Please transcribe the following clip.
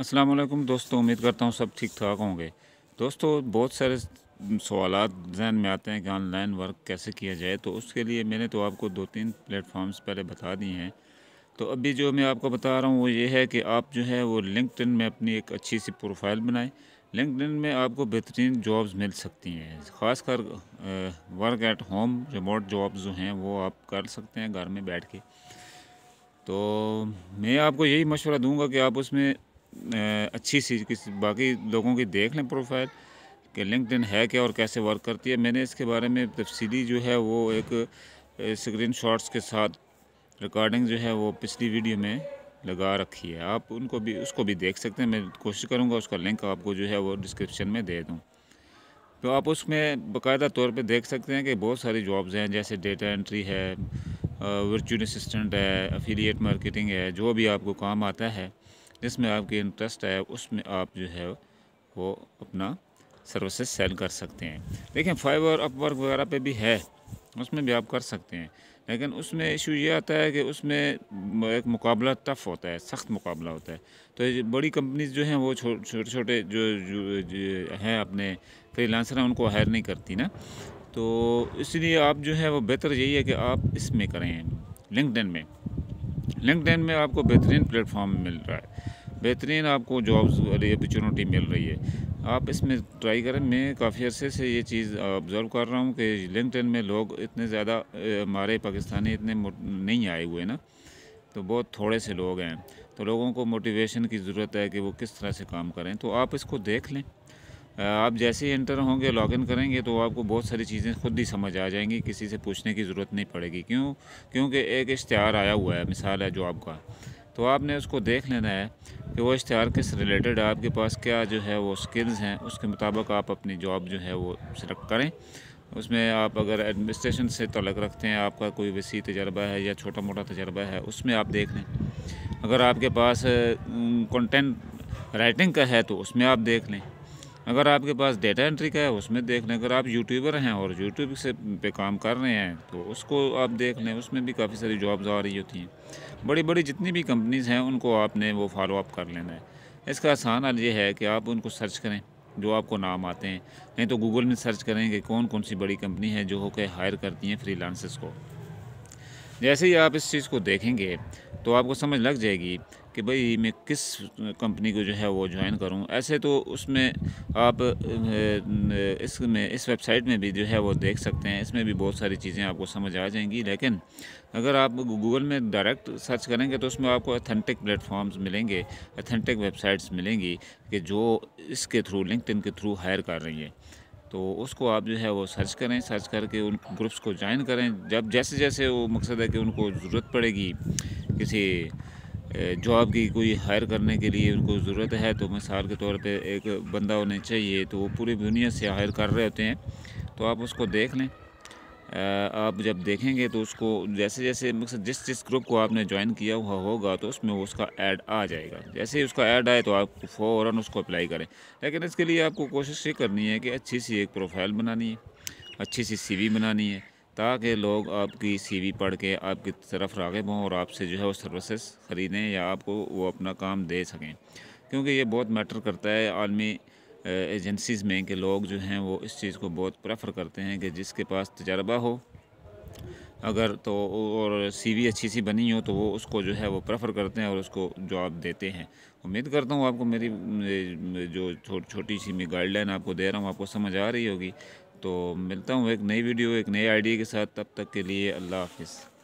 अस्सलाम वालेकुम दोस्तों उम्मीद करता हूँ सब ठीक ठाक होंगे दोस्तों बहुत सारे सवाल जहन में आते हैं कि ऑनलाइन वर्क कैसे किया जाए तो उसके लिए मैंने तो आपको दो तीन प्लेटफॉर्म्स पहले बता दिए हैं तो अभी जो मैं आपको बता रहा हूँ वो ये है कि आप जो है वो लिंकड में अपनी एक अच्छी सी प्रोफाइल बनाएं लिंकड में आपको बेहतरीन जॉब्स मिल सकती हैं ख़ासकर work at home remote jobs जो हैं वो आप कर सकते हैं घर में बैठ के तो मैं आपको यही मशवरा दूंगा कि आप उसमें अच्छी सी किसी बाकी लोगों की देख लें प्रोफाइल कि लिंकड है क्या और कैसे वर्क करती है मैंने इसके बारे में तफसीली जो है वो एक स्क्रीन शॉट्स के साथ रिकॉर्डिंग जो है वो पिछली वीडियो में लगा रखी है आप उनको भी उसको भी देख सकते हैं मैं कोशिश करूँगा उसका लिंक आपको जो है वो डिस्क्रिप्शन में दे दूँ तो आप उसमें बाकायदा तौर पर देख सकते हैं कि बहुत सारी जॉब्स हैं जैसे डेटा एंट्री है वर्चुअल असिस्टेंट है अफिलियट मार्केटिंग है जो भी आपको काम आता है जिसमें आपके इंटरेस्ट है उसमें आप जो है वो अपना सर्विसेज सेल कर सकते हैं देखें फाइवर अपवर्क वगैरह पे भी है उसमें भी आप कर सकते हैं लेकिन उसमें इशू ये आता है कि उसमें एक मुकाबला टफ होता है सख्त मुकाबला होता है तो बड़ी कंपनीज जो हैं वो छोटे छोटे जो, जो, जो हैं अपने फ्रीलांसर हैं उनको हायर नहीं करती ना तो इसलिए आप जो है वो बेहतर यही है कि आप इसमें करें लिंकडन में लिंकड में आपको बेहतरीन प्लेटफॉर्म मिल रहा है बेहतरीन आपको जॉब्स वाली अपॉर्चुनिटी मिल रही है आप इसमें ट्राई करें मैं काफ़ी अरसे से ये चीज़ ऑब्ज़र्व कर रहा हूँ कि लिंकड में लोग इतने ज़्यादा हमारे पाकिस्तानी इतने नहीं आए हुए ना तो बहुत थोड़े से लोग हैं तो लोगों को मोटिवेशन की ज़रूरत है कि वो किस तरह से काम करें तो आप इसको देख लें आप जैसे ही एंटर होंगे लॉगिन करेंगे तो आपको बहुत सारी चीज़ें खुद ही समझ आ जाएंगी किसी से पूछने की ज़रूरत नहीं पड़ेगी क्यों क्योंकि एक इश्तहार आया हुआ है मिसाल है जो आपका तो आपने उसको देख लेना है कि वो इश्तहार किस रिलेटेड आपके पास क्या जो है वो स्किल्स हैं उसके मुताबिक आप अपनी जॉब जो है वो सिलेक्ट करें उसमें आप अगर एडमिनिस्ट्रेशन से तलक रखते हैं आपका कोई वसी तजर्बा है या छोटा मोटा तजर्बा है उसमें आप देख लें अगर आपके पास कंटेंट राइटिंग का है तो उसमें आप देख लें अगर आपके पास डेटा एंट्री का है उसमें देख लें अगर आप यूट्यूबर हैं और यूट्यूब से पे काम कर रहे हैं तो उसको आप देख लें उसमें भी काफ़ी सारी जॉब्स आ रही होती हैं बड़ी बड़ी जितनी भी कंपनीज़ हैं उनको आपने वो फॉलोअप कर लेना है इसका आसान हल ये है कि आप उनको सर्च करें जो आपको नाम आते हैं नहीं तो गूगल में सर्च करें कि कौन कौन सी बड़ी कंपनी है जो होकर हायर करती हैं फ्री को जैसे ही आप इस चीज़ को देखेंगे तो आपको समझ लग जाएगी कि भाई मैं किस कंपनी को जो है वो ज्वाइन करूं ऐसे तो उसमें आप इसमें इस वेबसाइट में भी जो है वो देख सकते हैं इसमें भी बहुत सारी चीज़ें आपको समझ आ जाएंगी लेकिन अगर आप गूगल में डायरेक्ट सर्च करेंगे तो उसमें आपको अथेंटिक प्लेटफॉर्म्स मिलेंगे अथेंटिक वेबसाइट्स मिलेंगी कि जो इसके थ्रू लिंकड के थ्रू हायर कर रही है तो उसको आप जो है वो सर्च करें सर्च करके उन ग्रुप्स को ज्वाइन करें जब जैसे जैसे वो मकसद है कि उनको ज़रूरत पड़ेगी किसी जॉब की कोई हायर करने के लिए उनको ज़रूरत है तो मिसाल के तौर पे एक बंदा उन्हें चाहिए तो वो पूरी दुनिया से हायर कर रहे होते हैं तो आप उसको देख लें आप जब देखेंगे तो उसको जैसे जैसे मकसद जिस जिस ग्रुप को आपने ज्वाइन किया हुआ होगा तो उसमें वो उसका ऐड आ जाएगा जैसे ही उसका ऐड आए तो आप फ़ौर उसको अप्लाई करें लेकिन इसके लिए आपको कोशिश ये करनी है कि अच्छी सी एक प्रोफाइल बनानी है अच्छी सी सी बनानी है ताकि लोग आपकी सीवी पढ़ के आपकी तरफ रागब हों और आपसे जो है वो सर्विसेज ख़रीदें या आपको वो अपना काम दे सकें क्योंकि ये बहुत मैटर करता है आलमी एजेंसीज़ में कि लोग जो हैं वो इस चीज़ को बहुत प्रेफर करते हैं कि जिसके पास तजर्बा हो अगर तो और सीवी अच्छी सी बनी हो तो वो उसको जो है वो प्रेफर करते हैं और उसको जॉब देते हैं उम्मीद करता हूँ आपको मेरी जो छोटी छोटी सी मैं गाइडलाइन आपको दे रहा हूँ आपको समझ आ रही होगी तो मिलता हूँ एक नई वीडियो एक नए आइडिया के साथ तब तक के लिए अल्लाह हाफिज़